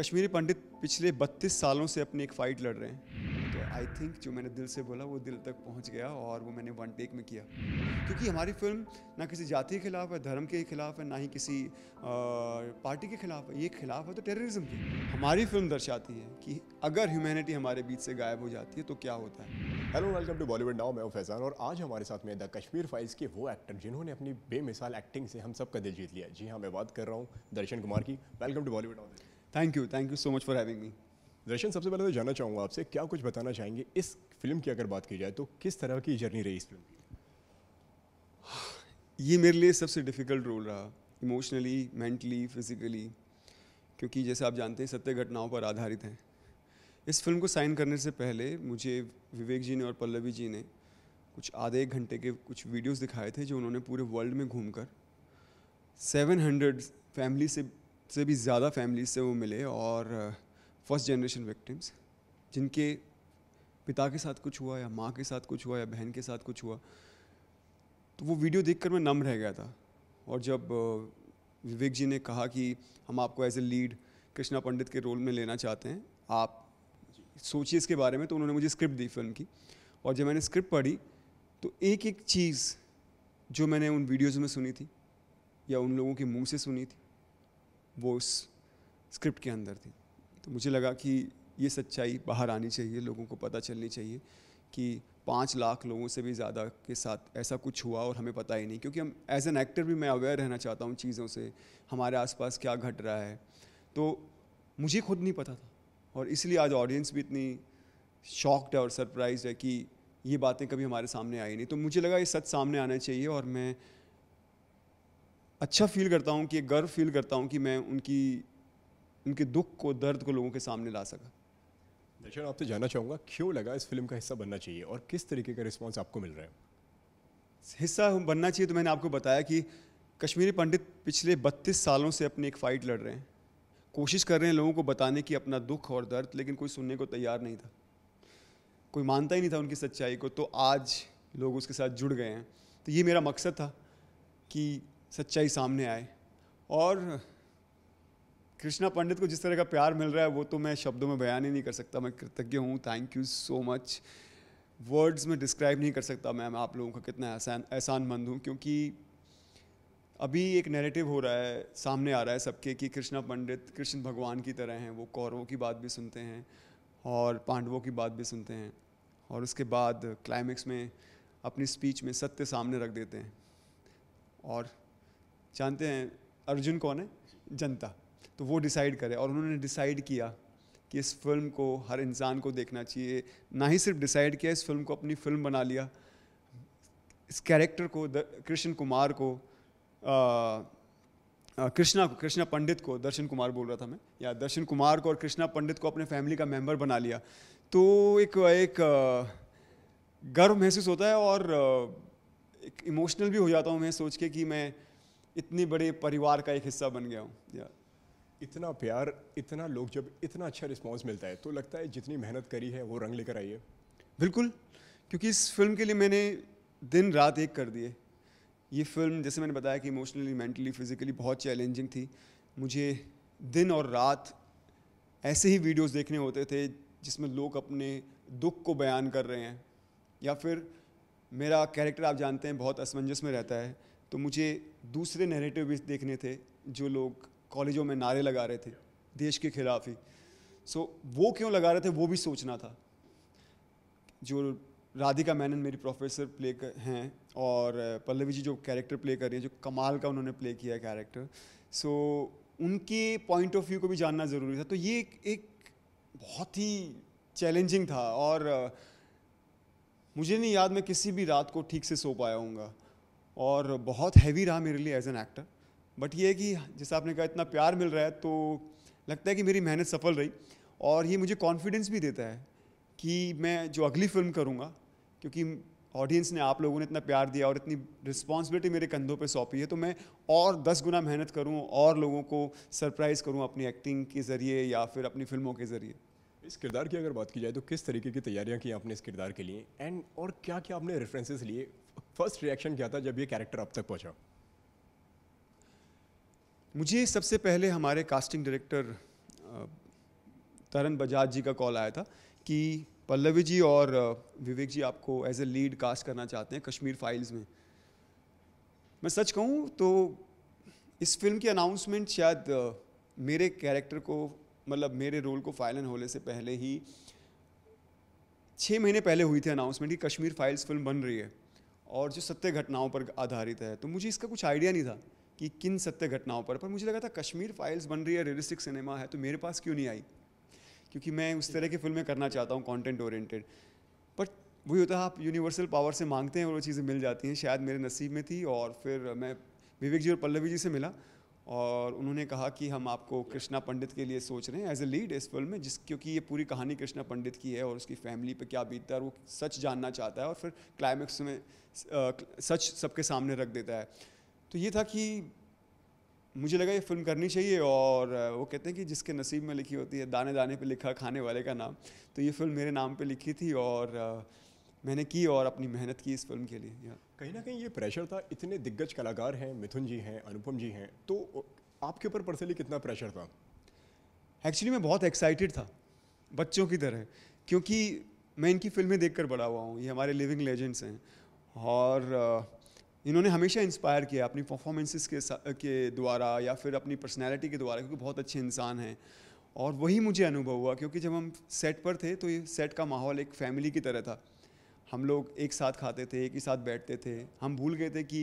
कश्मीरी पंडित पिछले 32 सालों से अपनी एक फ़ाइट लड़ रहे हैं तो आई थिंक जो मैंने दिल से बोला वो दिल तक पहुंच गया और वो मैंने वन टेक में किया क्योंकि हमारी फिल्म ना किसी जाति के खिलाफ है धर्म के खिलाफ है ना ही किसी आ, पार्टी के खिलाफ है ये खिलाफ है तो टेररिज्म की हमारी फिल्म दर्शाती है कि अगर ह्यूमैनिटी हमारे बीच से गायब हो जाती है तो क्या होता है hello welcome to Bollywood now मैं फैजान और आज हमारे साथ में द कश्मीर फाइल्स के वो एक्टर जिन्होंने अपनी बेमिसाल एक्टिंग से हम सब दिल जीत लिया जी हाँ मैं बात कर रहा हूँ दर्शन कुमार की welcome to Bollywood now thank you thank you so much for having me Darshan सबसे पहले तो जानना चाहूँगा आपसे क्या कुछ बताना चाहेंगे इस फिल्म की अगर बात की जाए तो किस तरह की जर्नी रही इस फिल्म की ये मेरे लिए सबसे डिफ़िकल्ट रोल रहा इमोशनली मेंटली फिज़िकली क्योंकि जैसे आप जानते हैं सत्य घटनाओं पर आधारित हैं इस फिल्म को साइन करने से पहले मुझे विवेक जी ने और पल्लवी जी ने कुछ आधे एक घंटे के कुछ वीडियोस दिखाए थे जो उन्होंने पूरे वर्ल्ड में घूमकर 700 फैमिली से से भी ज़्यादा फैमिलीज से वो मिले और फर्स्ट जनरेशन विक्टिम्स जिनके पिता के साथ कुछ हुआ या माँ के साथ कुछ हुआ या बहन के साथ कुछ हुआ तो वो वीडियो देख मैं नम रह गया था और जब विवेक जी ने कहा कि हम आपको as a lead Krishna Pandit के रोल में लेना चाहते हैं आप सोचिए इसके बारे में तो उन्होंने मुझे स्क्रिप्ट दी फिल्म की और जब मैंने स्क्रिप्ट पढ़ी तो एक एक चीज़ जो मैंने उन वीडियोज़ में सुनी थी या उन लोगों के मुंह से सुनी थी वो उस स्क्रिप्ट के अंदर थी तो मुझे लगा कि ये सच्चाई बाहर आनी चाहिए लोगों को पता चलनी चाहिए कि पाँच लाख लोगों से भी ज़्यादा के साथ ऐसा कुछ हुआ और हमें पता ही नहीं क्योंकि हम एज एन एक्टर भी मैं अवेयर रहना चाहता हूँ चीज़ों से हमारे आसपास क्या घट रहा है तो मुझे खुद नहीं पता था और इसलिए आज ऑडियंस भी इतनी शॉक्ड है और सरप्राइज है कि ये बातें कभी हमारे सामने आई नहीं तो मुझे लगा ये सच सामने आना चाहिए और मैं अच्छा फील करता हूँ कि एक गर्व फील करता हूँ कि मैं उनकी उनके दुख को दर्द को लोगों के सामने ला सका दर्शन आपसे जानना चाहूँगा क्यों लगा इस फिल्म का हिस्सा बनना चाहिए और किस तरीके का रिस्पॉन्स आपको मिल रहा है हिस्सा बनना चाहिए तो मैंने आपको बताया कि कश्मीरी पंडित पिछले 32 सालों से अपनी एक फ़ाइट लड़ रहे हैं कोशिश कर रहे हैं लोगों को बताने की अपना दुख और दर्द लेकिन कोई सुनने को तैयार नहीं था कोई मानता ही नहीं था उनकी सच्चाई को तो आज लोग उसके साथ जुड़ गए हैं तो ये मेरा मकसद था कि सच्चाई सामने आए और कृष्णा पंडित को जिस तरह का प्यार मिल रहा है वो तो मैं शब्दों में बयान ही नहीं कर सकता मैं कृतज्ञ हूँ thank you so much words में डिस्क्राइब नहीं कर सकता मैम आप लोगों का कितना एहसान एहसान मंद हूँ क्योंकि अभी एक नैरेटिव हो रहा है सामने आ रहा है सबके कि कृष्णा पंडित कृष्ण भगवान की तरह हैं वो कौरवों की बात भी सुनते हैं और पांडवों की बात भी सुनते हैं और उसके बाद क्लाइमेक्स में अपनी स्पीच में सत्य सामने रख देते हैं और जानते हैं अर्जुन कौन है जनता तो वो डिसाइड करे और उन्होंने डिसाइड किया कि इस फिल्म को हर इंसान को देखना चाहिए ना ही सिर्फ डिसाइड किया इस फिल्म को अपनी फिल्म बना लिया इस कैरेक्टर को कृष्ण कुमार को कृष्णा को कृष्णा पंडित को दर्शन कुमार बोल रहा था मैं या दर्शन कुमार को और कृष्णा पंडित को अपने फैमिली का मेंबर बना लिया तो एक एक गर्व महसूस होता है और एक इमोशनल भी हो जाता हूँ मैं सोच के कि मैं इतनी बड़े परिवार का एक हिस्सा बन गया हूँ इतना प्यार इतना लोग जब इतना अच्छा रिस्पॉन्स मिलता है तो लगता है जितनी मेहनत करी है वो रंग लेकर आई है बिल्कुल क्योंकि इस फिल्म के लिए मैंने दिन रात एक कर दिए ये फिल्म जैसे मैंने बताया कि इमोशनली मेंटली फिजिकली बहुत चैलेंजिंग थी मुझे दिन और रात ऐसे ही वीडियोस देखने होते थे जिसमें लोग अपने दुख को बयान कर रहे हैं या फिर मेरा कैरेक्टर आप जानते हैं बहुत असमंजस में रहता है तो मुझे दूसरे नेरेटिव भी देखने थे जो लोग कॉलेजों में नारे लगा रहे थे देश के खिलाफ ही सो so, वो क्यों लगा रहे थे वो भी सोचना था जो राधिका मैनन मेरी प्रोफेसर प्ले कर हैं और पल्लवी जी जो कैरेक्टर प्ले कर रही हैं जो कमाल का उन्होंने प्ले किया है कैरेक्टर सो so, उनके पॉइंट ऑफ व्यू को भी जानना ज़रूरी था तो ये एक, एक बहुत ही चैलेंजिंग था और मुझे नहीं याद मैं किसी भी रात को ठीक से सो पाया हूँ और बहुत हैवी रहा मेरे लिए एज एन एक्टर बट ये है कि जैसे आपने कहा इतना प्यार मिल रहा है तो लगता है कि मेरी मेहनत सफल रही और ये मुझे कॉन्फिडेंस भी देता है कि मैं जो अगली फिल्म करूँगा क्योंकि ऑडियंस ने आप लोगों ने इतना प्यार दिया और इतनी रिस्पॉन्सिबिलिटी मेरे कंधों पे सौंपी है तो मैं और दस गुना मेहनत करूँ और लोगों को सरप्राइज़ करूँ अपनी एक्टिंग के ज़रिए या फिर अपनी फिल्मों के ज़रिए इस किरदार की अगर बात की जाए तो किस तरीके की तैयारियां की आपने इस किरदार के लिए एंड और क्या क्या आपने रेफरेंसेस लिए फर्स्ट रिएक्शन क्या था जब ये कैरेक्टर अब तक पहुंचा मुझे सबसे पहले हमारे कास्टिंग डायरेक्टर तरन बजाज जी का कॉल आया था कि पल्लवी जी और विवेक जी आपको एज ए लीड कास्ट करना चाहते हैं कश्मीर फाइल्स में मैं सच कहूँ तो इस फिल्म की अनाउंसमेंट शायद मेरे कैरेक्टर को मतलब मेरे रोल को फाइलन होने से पहले ही छः महीने पहले हुई थी अनाउंसमेंट कि कश्मीर फाइल्स फिल्म बन रही है और जो सत्य घटनाओं पर आधारित है तो मुझे इसका कुछ आइडिया नहीं था कि किन सत्य घटनाओं पर पर मुझे लगा था कश्मीर फाइल्स बन रही है रियलिस्टिक सिनेमा है तो मेरे पास क्यों नहीं आई क्योंकि मैं उस तरह की फिल्में करना चाहता हूँ कॉन्टेंट ओरिएंटेड बट वही होता है आप यूनिवर्सल पावर से मांगते हैं और वो चीज़ें मिल जाती हैं शायद मेरे नसीब में थी और फिर मैं विवेक जी और पल्लवी जी से मिला और उन्होंने कहा कि हम आपको कृष्णा पंडित के लिए सोच रहे हैं एज ए लीड इस फिल्म में जिस क्योंकि ये पूरी कहानी कृष्णा पंडित की है और उसकी फैमिली पे क्या बीतता है वो सच जानना चाहता है और फिर क्लाइमैक्स में सच सबके सामने रख देता है तो ये था कि मुझे लगा ये फिल्म करनी चाहिए और वो कहते हैं कि जिसके नसीब में लिखी होती है दाने दाने पे लिखा खाने वाले का नाम तो ये फिल्म मेरे नाम पे लिखी थी और मैंने की और अपनी मेहनत की इस फिल्म के लिए कहीं ना कहीं ये प्रेशर था इतने दिग्गज कलाकार हैं मिथुन जी हैं अनुपम जी हैं तो आपके ऊपर पर्सनली कितना प्रेशर था एक्चुअली मैं बहुत एक्साइटेड था बच्चों की तरह क्योंकि मैं इनकी फिल्में देखकर बड़ा हुआ हूँ ये हमारे लिविंग लेजेंड्स हैं और इन्होंने हमेशा इंस्पायर किया अपनी परफॉर्मेंसेस के के द्वारा या फिर अपनी पर्सनैलिटी के द्वारा क्योंकि बहुत अच्छे इंसान हैं और वही मुझे अनुभव हुआ क्योंकि जब हम सेट पर थे तो ये सेट का माहौल एक फैमिली की तरह था हम लोग एक साथ खाते थे एक ही साथ बैठते थे हम भूल गए थे कि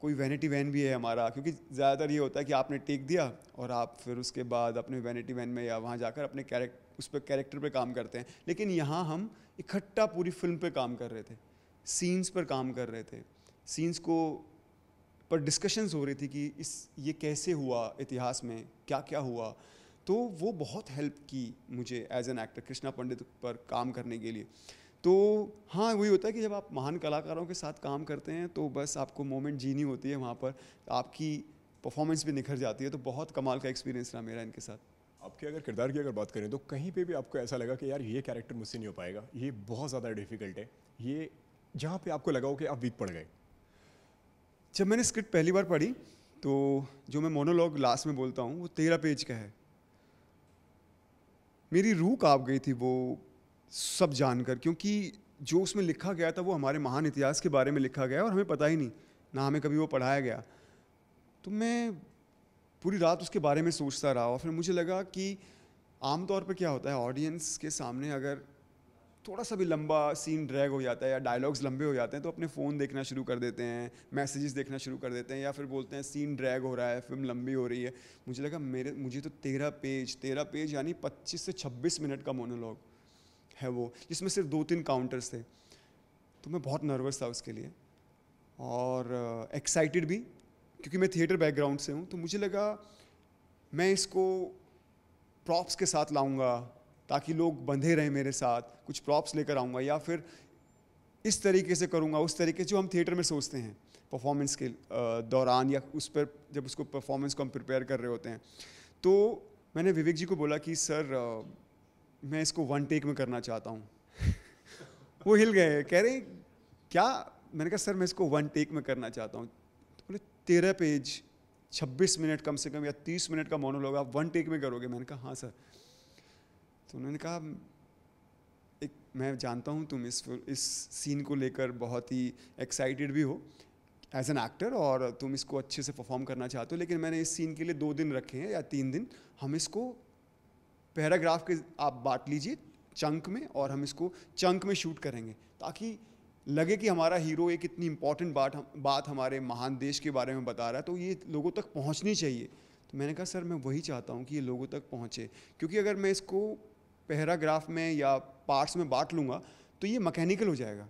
कोई वैनिटी वैन भी है हमारा क्योंकि ज़्यादातर ये होता है कि आपने टेक दिया और आप फिर उसके बाद अपने वैनिटी वैन में या वहाँ जाकर अपने कैरेक्ट उस पर कैरेक्टर पर काम करते हैं लेकिन यहाँ हम इकट्ठा पूरी फिल्म पर काम कर रहे थे सीन्स पर काम कर रहे थे सीन्स को पर डिस्कशंस हो रही थी कि इस ये कैसे हुआ इतिहास में क्या क्या हुआ तो वो बहुत हेल्प की मुझे as an actor Krishna Pandit पर काम करने के लिए तो हाँ वही होता है कि जब आप महान कलाकारों के साथ काम करते हैं तो बस आपको मोमेंट जीनी होती है वहाँ पर आपकी परफॉर्मेंस भी निखर जाती है तो बहुत कमाल का एक्सपीरियंस रहा मेरा इनके साथ आपके अगर किरदार की अगर बात करें तो कहीं पे भी आपको ऐसा लगा कि यार ये कैरेक्टर मुझसे नहीं हो पाएगा ये बहुत ज़्यादा डिफिकल्ट है ये जहाँ पे आपको लगा हो कि आप वीक पड़ गए जब मैंने स्क्रिप्ट पहली बार पढ़ी तो जो मैं मोनोलॉग लास्ट में बोलता हूँ वो तेरह पेज का है मेरी रूह काँप गई थी वो सब जानकर क्योंकि जो उसमें लिखा गया था वो हमारे महान इतिहास के बारे में लिखा गया और हमें पता ही नहीं ना हमें कभी वो पढ़ाया गया तो मैं पूरी रात उसके बारे में सोचता रहा और फिर मुझे लगा कि आमतौर पर क्या होता है ऑडियंस के सामने अगर थोड़ा सा भी लंबा सीन ड्रैग हो जाता है या डायलॉग्स लंबे हो जाते हैं तो अपने फ़ोन देखना शुरू कर देते हैं मैसेजेस देखना शुरू कर देते हैं या फिर बोलते हैं सीन ड्रैग हो रहा है फिल्म लंबी हो रही है मुझे लगा मेरे मुझे तो तेरह पेज तेरह पेज यानी पच्चीस से छब्बीस मिनट का मोनोलॉग है वो जिसमें सिर्फ दो तीन काउंटर्स थे तो मैं बहुत नर्वस था उसके लिए और एक्साइटेड uh, भी क्योंकि मैं थिएटर बैकग्राउंड से हूँ तो मुझे लगा मैं इसको प्रॉप्स के साथ लाऊंगा ताकि लोग बंधे रहें मेरे साथ कुछ प्रॉप्स लेकर आऊँगा या फिर इस तरीके से करूँगा उस तरीके जो हम थिएटर में सोचते हैं परफॉर्मेंस के uh, दौरान या उस पर जब उसको परफॉर्मेंस को हम प्रिपेयर कर रहे होते हैं तो मैंने विवेक जी को बोला कि सर uh, मैं इसको वन टेक में करना चाहता हूँ वो हिल गए कह रहे क्या मैंने कहा सर मैं इसको वन टेक में करना चाहता हूँ तो बोले तेरह पेज छब्बीस मिनट कम से कम या तीस मिनट का मोनोलॉग आप वन टेक में करोगे मैंने कहा हाँ सर तो उन्होंने कहा एक मैं जानता हूँ तुम इस इस सीन को लेकर बहुत ही एक्साइटेड भी हो एज एन एक्टर और तुम इसको अच्छे से परफॉर्म करना चाहते हो लेकिन मैंने इस सीन के लिए दो दिन रखे हैं या तीन दिन हम इसको पैराग्राफ के आप बांट लीजिए चंक में और हम इसको चंक में शूट करेंगे ताकि लगे कि हमारा हीरो एक इतनी इम्पॉर्टेंट बात बात हमारे महान देश के बारे में बता रहा है तो ये लोगों तक पहुंचनी चाहिए तो मैंने कहा सर मैं वही चाहता हूँ कि ये लोगों तक पहुँचे क्योंकि अगर मैं इसको पैराग्राफ में या पार्ट्स में बांट लूँगा तो ये मैकेनिकल हो जाएगा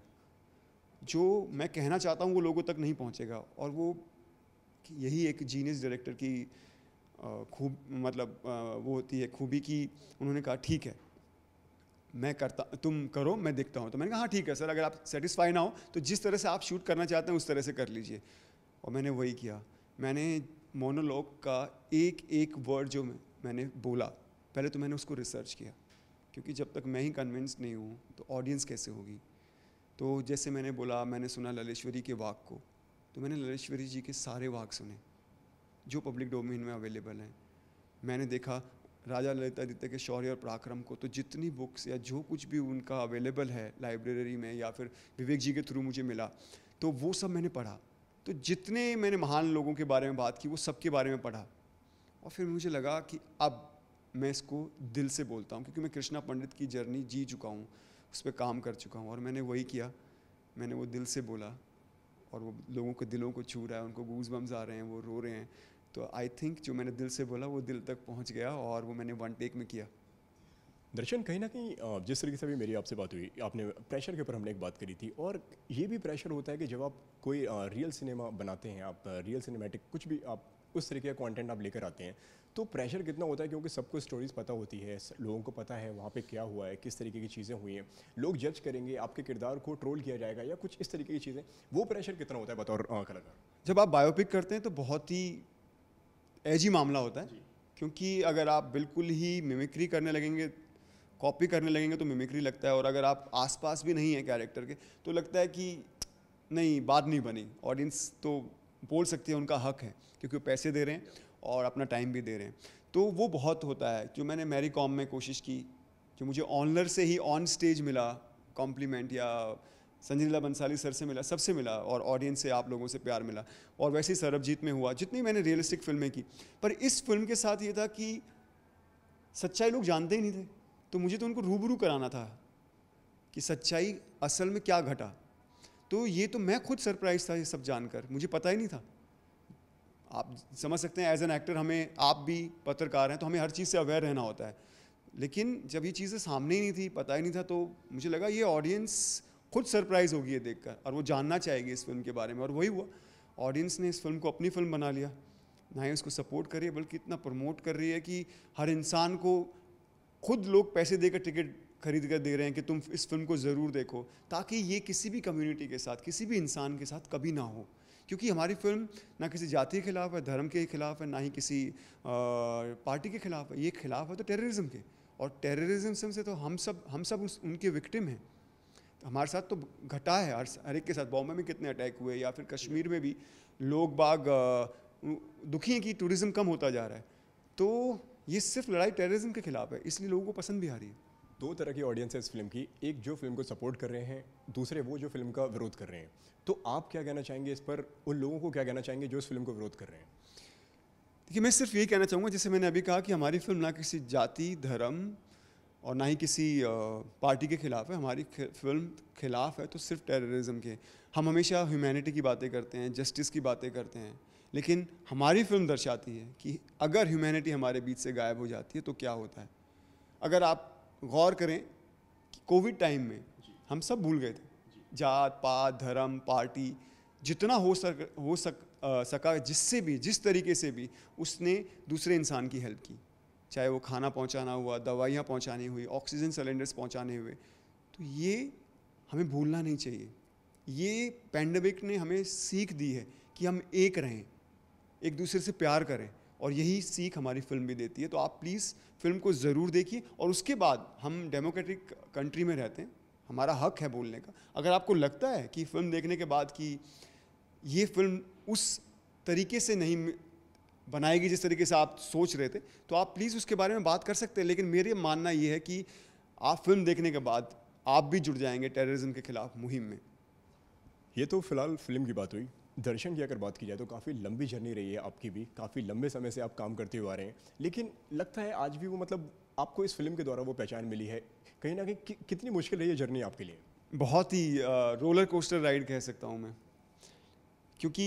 जो मैं कहना चाहता हूँ वो लोगों तक नहीं पहुँचेगा और वो यही एक जीनियस डायरेक्टर की खूब मतलब वो होती है खूबी की उन्होंने कहा ठीक है मैं करता तुम करो मैं देखता हूँ तो मैंने कहा हाँ ठीक है सर अगर आप सेटिस्फाई ना हो तो जिस तरह से आप शूट करना चाहते हैं उस तरह से कर लीजिए और मैंने वही किया मैंने मोनोलॉग का एक एक वर्ड जो मैंने बोला पहले तो मैंने उसको रिसर्च किया क्योंकि जब तक मैं ही कन्विंस नहीं हूँ तो ऑडियंस कैसे होगी तो जैसे मैंने बोला मैंने सुना ललेश्वरी के वाक को तो मैंने ललेश्वरी जी के सारे वाक सुने जो पब्लिक डोमेन में अवेलेबल हैं मैंने देखा राजा ललितादित्य के शौर्य और पराक्रम को तो जितनी बुक्स या जो कुछ भी उनका अवेलेबल है लाइब्रेरी में या फिर विवेक जी के थ्रू मुझे मिला तो वो सब मैंने पढ़ा तो जितने मैंने महान लोगों के बारे में बात की वो सब के बारे में पढ़ा और फिर मुझे लगा कि अब मैं इसको दिल से बोलता हूँ क्योंकि मैं कृष्णा पंडित की जर्नी जी चुका हूँ उस पर काम कर चुका हूँ और मैंने वही किया मैंने वो दिल से बोला और वो लोगों के दिलों को छू रहा है उनको गूज बम्स आ रहे हैं वो रो रहे हैं तो आई थिंक जो मैंने दिल से बोला वो दिल तक पहुँच गया और वो मैंने वन टेक में किया दर्शन कहीं ना कहीं जिस तरीके से भी मेरी आपसे बात हुई आपने प्रेशर के ऊपर हमने एक बात करी थी और ये भी प्रेशर होता है कि जब आप कोई रियल सिनेमा बनाते हैं आप रियल सिनेमेटिक कुछ भी आप उस तरीके का कंटेंट आप लेकर आते हैं तो प्रेशर कितना होता है क्योंकि सबको स्टोरीज़ पता होती है लोगों को पता है वहाँ पे क्या हुआ है किस तरीके की चीज़ें हुई हैं लोग जज करेंगे आपके किरदार को ट्रोल किया जाएगा या कुछ इस तरीके की चीज़ें वो प्रेशर कितना होता है बतौर कलाकार जब आप बायोपिक करते हैं तो बहुत ही एजी मामला होता है क्योंकि अगर आप बिल्कुल ही मिमिक्री करने लगेंगे कॉपी करने लगेंगे तो मिमिक्री लगता है और अगर आप आसपास भी नहीं है कैरेक्टर के तो लगता है कि नहीं बात नहीं बनी ऑडियंस तो बोल सकती है उनका हक है क्योंकि वो पैसे दे रहे हैं और अपना टाइम भी दे रहे हैं तो वो बहुत होता है जो मैंने मैरी कॉम में कोशिश की जो मुझे ऑनर से ही ऑन स्टेज मिला कॉम्प्लीमेंट या संजय लीला बंसाली सर से मिला सबसे मिला और ऑडियंस से आप लोगों से प्यार मिला और वैसे ही सरबजीत में हुआ जितनी मैंने रियलिस्टिक फिल्में की पर इस फिल्म के साथ ये था कि सच्चाई लोग जानते ही नहीं थे तो मुझे तो उनको रूबरू कराना था कि सच्चाई असल में क्या घटा तो ये तो मैं खुद सरप्राइज था ये सब जानकर मुझे पता ही नहीं था आप समझ सकते हैं एज एन एक्टर हमें आप भी पत्रकार हैं तो हमें हर चीज़ से अवेयर रहना होता है लेकिन जब ये चीज़ें सामने ही नहीं थी पता ही नहीं था तो मुझे लगा ये ऑडियंस खुद सरप्राइज होगी ये देखकर और वो जानना चाहेगी इस फिल्म के बारे में और वही हुआ ऑडियंस ने इस फिल्म को अपनी फिल्म बना लिया ना ही उसको सपोर्ट कर रही है बल्कि इतना प्रमोट कर रही है कि हर इंसान को खुद लोग पैसे देकर टिकट खरीद कर दे रहे हैं कि तुम इस फिल्म को ज़रूर देखो ताकि ये किसी भी कम्युनिटी के साथ किसी भी इंसान के साथ कभी ना हो क्योंकि हमारी फिल्म ना किसी जाति के खिलाफ है धर्म के खिलाफ है ना ही किसी आ, पार्टी के खिलाफ है ये खिलाफ है तो टेररिज्म के और टेररिज्म से तो हम सब हम सब उस, उनके विक्टिम हैं हमारे साथ तो घटा है हर हर एक के साथ बॉम्बे में कितने अटैक हुए या फिर कश्मीर में भी लोग बाग दुखी हैं कि टूरिज़्म कम होता जा रहा है तो ये सिर्फ लड़ाई टेररिज्म के खिलाफ है इसलिए लोगों को पसंद भी आ रही है दो तरह की ऑडियंस है इस फिल्म की एक जो फिल्म को सपोर्ट कर रहे हैं दूसरे वो जो फिल्म का विरोध कर रहे हैं तो आप क्या कहना चाहेंगे इस पर उन लोगों को क्या कहना चाहेंगे जो इस फिल्म को विरोध कर रहे हैं देखिए मैं सिर्फ यही कहना चाहूँगा जैसे मैंने अभी कहा कि हमारी फिल्म ना किसी जाति धर्म और ना ही किसी पार्टी के खिलाफ है हमारी फिल्म खिलाफ है तो सिर्फ टेररिज्म के हम हमेशा ह्यूमैनिटी की बातें करते हैं जस्टिस की बातें करते हैं लेकिन हमारी फिल्म दर्शाती है कि अगर ह्यूमैनिटी हमारे बीच से गायब हो जाती है तो क्या होता है अगर आप गौर करें कि कोविड टाइम में हम सब भूल गए थे जात पात धर्म पार्टी जितना हो सक हो सक आ, सका जिससे भी जिस तरीके से भी उसने दूसरे इंसान की हेल्प की चाहे वो खाना पहुंचाना हुआ दवाइयाँ पहुंचानी हुई ऑक्सीजन सिलेंडर्स पहुंचाने हुए तो ये हमें भूलना नहीं चाहिए ये पैंडमिक ने हमें सीख दी है कि हम एक रहें एक दूसरे से प्यार करें और यही सीख हमारी फिल्म भी देती है तो आप प्लीज़ फिल्म को ज़रूर देखिए और उसके बाद हम डेमोक्रेटिक कंट्री में रहते हैं हमारा हक है बोलने का अगर आपको लगता है कि फिल्म देखने के बाद कि ये फिल्म उस तरीके से नहीं बनाएगी जिस तरीके से आप सोच रहे थे तो आप प्लीज़ उसके बारे में बात कर सकते हैं लेकिन मेरे मानना ये है कि आप फिल्म देखने के बाद आप भी जुड़ जाएंगे टेररिज्म के खिलाफ मुहिम में ये तो फिलहाल फिल्म की बात हुई दर्शन की अगर बात की जाए तो काफ़ी लंबी जर्नी रही है आपकी भी काफ़ी लंबे समय से आप काम करते हुए आ रहे हैं लेकिन लगता है आज भी वो मतलब आपको इस फिल्म के द्वारा वो पहचान मिली है कहीं ना कहीं कि, कितनी मुश्किल रही है जर्नी आपके लिए बहुत ही रोलर कोस्टर राइड कह सकता हूँ मैं क्योंकि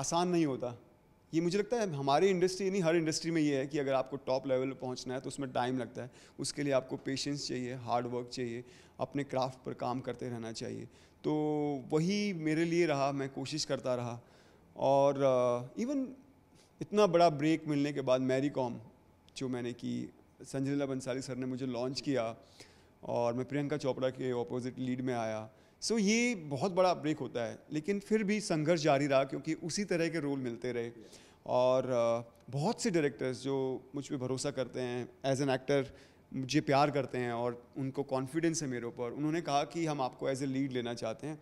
आसान नहीं होता ये मुझे लगता है हमारी इंडस्ट्री नहीं हर इंडस्ट्री में ये है कि अगर आपको टॉप लेवल पर पहुँचना है तो उसमें टाइम लगता है उसके लिए आपको पेशेंस चाहिए हार्ड वर्क चाहिए अपने क्राफ्ट पर काम करते रहना चाहिए तो वही मेरे लिए रहा मैं कोशिश करता रहा और इवन इतना बड़ा ब्रेक मिलने के बाद मैरी कॉम जो मैंने की संजय लीला बंसाली सर ने मुझे लॉन्च किया और मैं प्रियंका चोपड़ा के ऑपोजिट लीड में आया सो so, ये बहुत बड़ा ब्रेक होता है लेकिन फिर भी संघर्ष जारी रहा क्योंकि उसी तरह के रोल मिलते रहे और बहुत से डायरेक्टर्स जो मुझ पर भरोसा करते हैं एज एन एक्टर मुझे प्यार करते हैं और उनको कॉन्फिडेंस है मेरे ऊपर उन्होंने कहा कि हम आपको एज ए लीड लेना चाहते हैं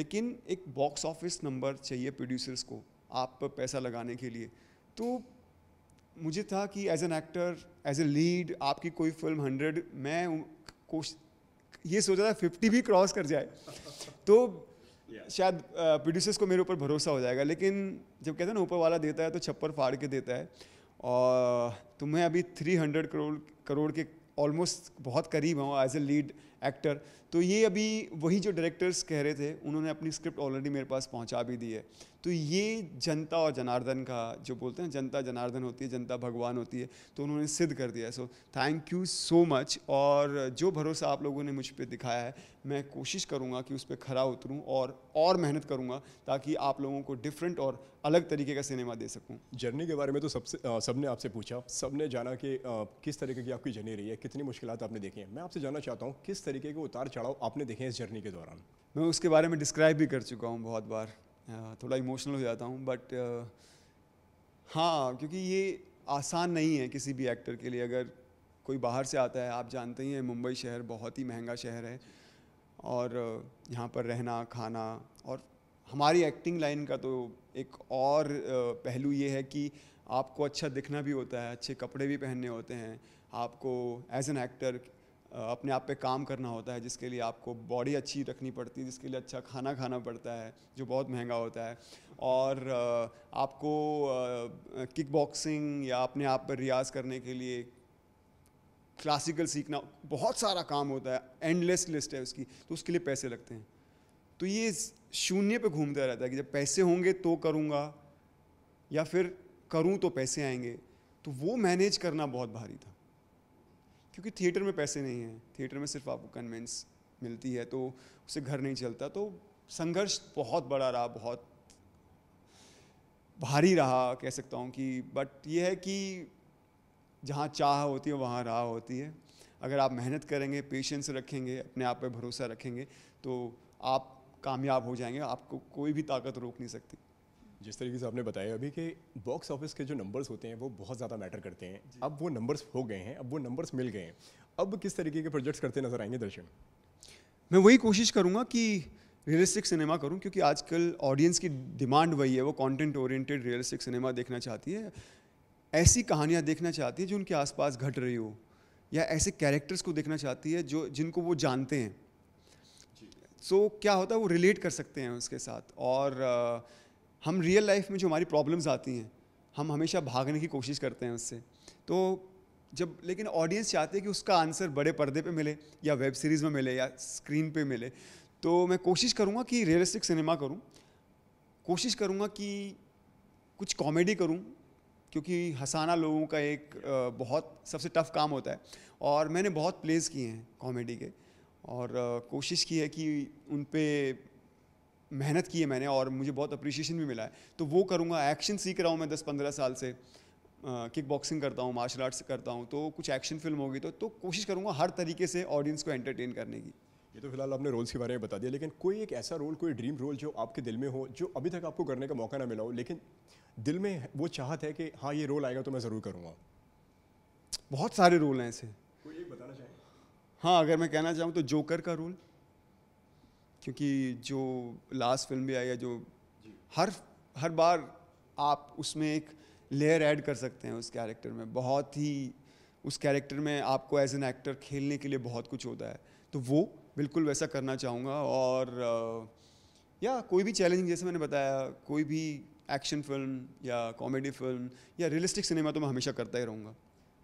लेकिन एक बॉक्स ऑफिस नंबर चाहिए प्रोड्यूसर्स को आप पर पैसा लगाने के लिए तो मुझे था कि as an actor as a lead आपकी कोई फिल्म हंड्रेड मैं कोश ये सोचा था फिफ्टी भी क्रॉस कर जाए तो yeah. शायद प्रोड्यूसर्स को मेरे ऊपर भरोसा हो जाएगा लेकिन जब कहते हैं ना ऊपर वाला देता है तो छप्पर फाड़ के देता है और तो मैं अभी थ्री हंड्रेड करोड़ करोड़ के ऑलमोस्ट बहुत करीब हूँ एज ए लीड एक्टर तो ये अभी वही जो डायरेक्टर्स कह रहे थे उन्होंने अपनी स्क्रिप्ट ऑलरेडी मेरे पास पहुँचा भी दी है तो ये जनता और जनार्दन का जो बोलते हैं जनता जनार्दन होती है जनता भगवान होती है तो उन्होंने सिद्ध कर दिया so thank you so much और जो भरोसा आप लोगों ने मुझ पर दिखाया है मैं कोशिश करूँगा कि उस पर खरा उतरूँ और और मेहनत करूँगा ताकि आप लोगों को डिफरेंट और अलग तरीके का सिनेमा दे सकूँ जर्नी के बारे में तो सबसे सबने आपसे पूछा सबने जाना कि किस तरीके की आपकी जर्नी रही है कितनी मुश्किल आपने देखी हैं मैं आपसे जानना चाहता हूँ किस तरीके के उतार चढ़ाव आपने देखे हैं इस जर्नी के दौरान मैं उसके बारे में डिस्क्राइब भी कर चुका हूँ बहुत बार थोड़ा इमोशनल हो जाता हूँ बट हाँ क्योंकि ये आसान नहीं है किसी भी एक्टर के लिए अगर कोई बाहर से आता है आप जानते ही हैं मुंबई शहर बहुत ही महंगा शहर है और यहाँ पर रहना खाना और हमारी एक्टिंग लाइन का तो एक और पहलू ये है कि आपको अच्छा दिखना भी होता है अच्छे कपड़े भी पहनने होते हैं आपको एज एन एक्टर अपने आप पे काम करना होता है जिसके लिए आपको बॉडी अच्छी रखनी पड़ती है जिसके लिए अच्छा खाना खाना पड़ता है जो बहुत महंगा होता है और आपको किक बॉक्सिंग या अपने आप पर रियाज करने के लिए क्लासिकल सीखना बहुत सारा काम होता है एंडलेस लिस्ट है उसकी तो उसके लिए पैसे लगते हैं तो ये शून्य पे घूमता रहता है कि जब पैसे होंगे तो करूँगा या फिर करूँ तो पैसे आएंगे तो वो मैनेज करना बहुत भारी था क्योंकि थिएटर में पैसे नहीं हैं थिएटर में सिर्फ आपको कन्वेंस मिलती है तो उसे घर नहीं चलता तो संघर्ष बहुत बड़ा रहा बहुत भारी रहा कह सकता हूँ कि बट ये है कि जहाँ चाह होती है वहाँ राह होती है अगर आप मेहनत करेंगे पेशेंस रखेंगे अपने आप पर भरोसा रखेंगे तो आप कामयाब हो जाएंगे आपको कोई भी ताकत रोक नहीं सकती जिस तरीके से आपने बताया अभी कि बॉक्स ऑफिस के जो नंबर्स होते हैं वो बहुत ज़्यादा मैटर करते हैं अब वो नंबर्स हो गए हैं अब वो नंबर्स मिल गए हैं अब किस तरीके के प्रोजेक्ट्स करते नज़र आएंगे दर्शन मैं वही कोशिश करूँगा कि रियलिस्टिक सिनेमा करूँ क्योंकि आजकल ऑडियंस की डिमांड वही है वो कॉन्टेंट ओरिएटेड रियलिस्टिक सिनेमा देखना चाहती है ऐसी कहानियाँ देखना चाहती है जो उनके आसपास घट रही हो या ऐसे कैरेक्टर्स को देखना चाहती है जो जिनको वो जानते हैं सो so, क्या होता है वो रिलेट कर सकते हैं उसके साथ और uh, हम रियल लाइफ में जो हमारी प्रॉब्लम्स आती हैं हम हमेशा भागने की कोशिश करते हैं उससे तो जब लेकिन ऑडियंस चाहते हैं कि उसका आंसर बड़े पर्दे पे मिले या वेब सीरीज़ में मिले या स्क्रीन पे मिले तो मैं कोशिश करूँगा कि रियलिस्टिक सिनेमा करूँ कोशिश करूँगा कि कुछ कॉमेडी करूँ क्योंकि हंसाना लोगों का एक बहुत सबसे टफ़ काम होता है और मैंने बहुत प्लेज किए हैं कॉमेडी के और कोशिश की है कि उन पर मेहनत की है मैंने और मुझे बहुत अप्रिशिएशन भी मिला है तो वो करूँगा एक्शन सीख रहा हूँ मैं दस पंद्रह साल से किक बॉक्सिंग करता हूँ मार्शल आर्ट्स करता हूँ तो कुछ एक्शन फिल्म होगी तो तो कोशिश करूँगा हर तरीके से ऑडियंस को एंटरटेन करने की ये तो फिलहाल आपने रोल्स के बारे में बता दिया लेकिन कोई एक ऐसा रोल कोई ड्रीम रोल जो आपके दिल में हो जो अभी तक आपको करने का मौका ना मिला हो लेकिन दिल में वो चाहत है कि हाँ ये रोल आएगा तो मैं ज़रूर करूँगा बहुत सारे रोल हैं ऐसे कोई एक बताना चाहें हाँ अगर मैं कहना चाहूँ तो जोकर का रोल क्योंकि जो लास्ट फिल्म भी आई है जो हर हर बार आप उसमें एक लेयर ऐड कर सकते हैं उस कैरेक्टर में बहुत ही उस कैरेक्टर में आपको एज एन एक्टर खेलने के लिए बहुत कुछ होता है तो वो बिल्कुल वैसा करना चाहूँगा और या कोई भी चैलेंज जैसे मैंने बताया कोई भी एक्शन फिल्म या कॉमेडी फिल्म या रियलिस्टिक सिनेमा तो मैं हमेशा करता ही रहूँगा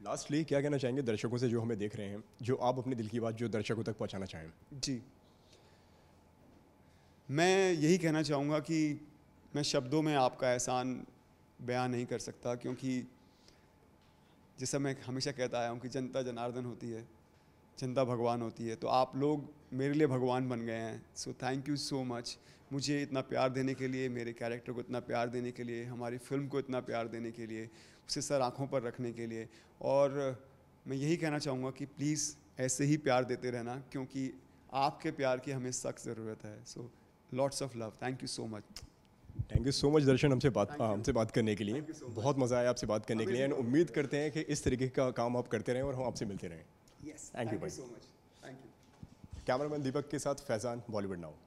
लास्टली क्या कहना चाहेंगे दर्शकों से जो हमें देख रहे हैं जो आप अपने दिल की बात जो दर्शकों तक पहुँचाना चाहें जी मैं यही कहना चाहूँगा कि मैं शब्दों में आपका एहसान बयान नहीं कर सकता क्योंकि जैसा मैं हमेशा कहता आया हूँ कि जनता जनार्दन होती है जनता भगवान होती है तो आप लोग मेरे लिए भगवान बन गए हैं so thank you so much मुझे इतना प्यार देने के लिए मेरे कैरेक्टर को इतना प्यार देने के लिए हमारी फिल्म को इतना प्यार देने के लिए उसे सर आँखों पर रखने के लिए और मैं यही कहना चाहूँगा कि प्लीज़ ऐसे ही प्यार देते रहना क्योंकि आपके प्यार की हमें सख्त ज़रूरत है so so, lots of love thank you so much thank you so much Darshan हमसे बात हमसे बात करने के लिए so बहुत मज़ा आया आपसे बात करने के लिए एंड उम्मीद करते हैं कि इस तरीके का काम आप करते रहें और हम आपसे मिलते रहें thank you so much thank camera cameraman Deepak के साथ फैजान बॉलीवुड नाउ